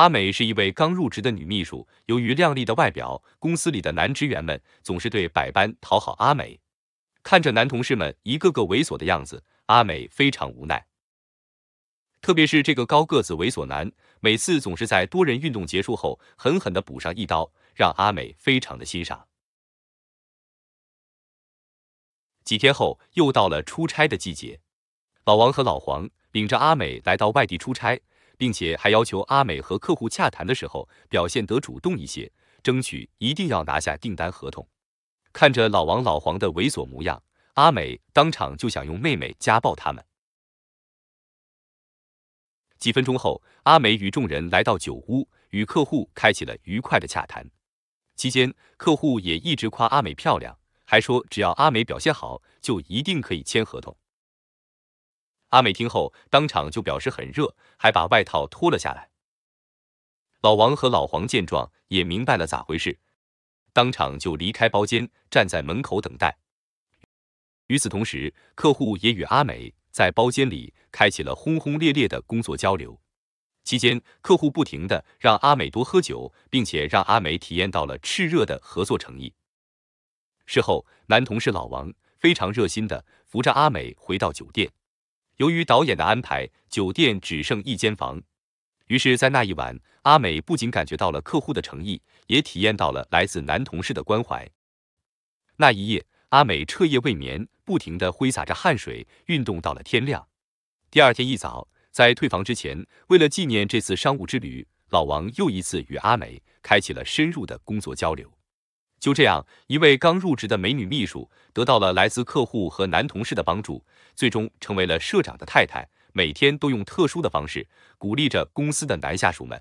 阿美是一位刚入职的女秘书，由于靓丽的外表，公司里的男职员们总是对百般讨好阿美。看着男同事们一个个猥琐的样子，阿美非常无奈。特别是这个高个子猥琐男，每次总是在多人运动结束后狠狠的补上一刀，让阿美非常的欣赏。几天后，又到了出差的季节，老王和老黄领着阿美来到外地出差。并且还要求阿美和客户洽谈的时候表现得主动一些，争取一定要拿下订单合同。看着老王老黄的猥琐模样，阿美当场就想用妹妹家暴他们。几分钟后，阿美与众人来到酒屋，与客户开启了愉快的洽谈。期间，客户也一直夸阿美漂亮，还说只要阿美表现好，就一定可以签合同。阿美听后，当场就表示很热，还把外套脱了下来。老王和老黄见状也明白了咋回事，当场就离开包间，站在门口等待。与此同时，客户也与阿美在包间里开启了轰轰烈烈的工作交流。期间，客户不停的让阿美多喝酒，并且让阿美体验到了炽热的合作诚意。事后，男同事老王非常热心的扶着阿美回到酒店。由于导演的安排，酒店只剩一间房，于是，在那一晚，阿美不仅感觉到了客户的诚意，也体验到了来自男同事的关怀。那一夜，阿美彻夜未眠，不停的挥洒着汗水，运动到了天亮。第二天一早，在退房之前，为了纪念这次商务之旅，老王又一次与阿美开启了深入的工作交流。就这样，一位刚入职的美女秘书得到了来自客户和男同事的帮助，最终成为了社长的太太。每天都用特殊的方式鼓励着公司的男下属们。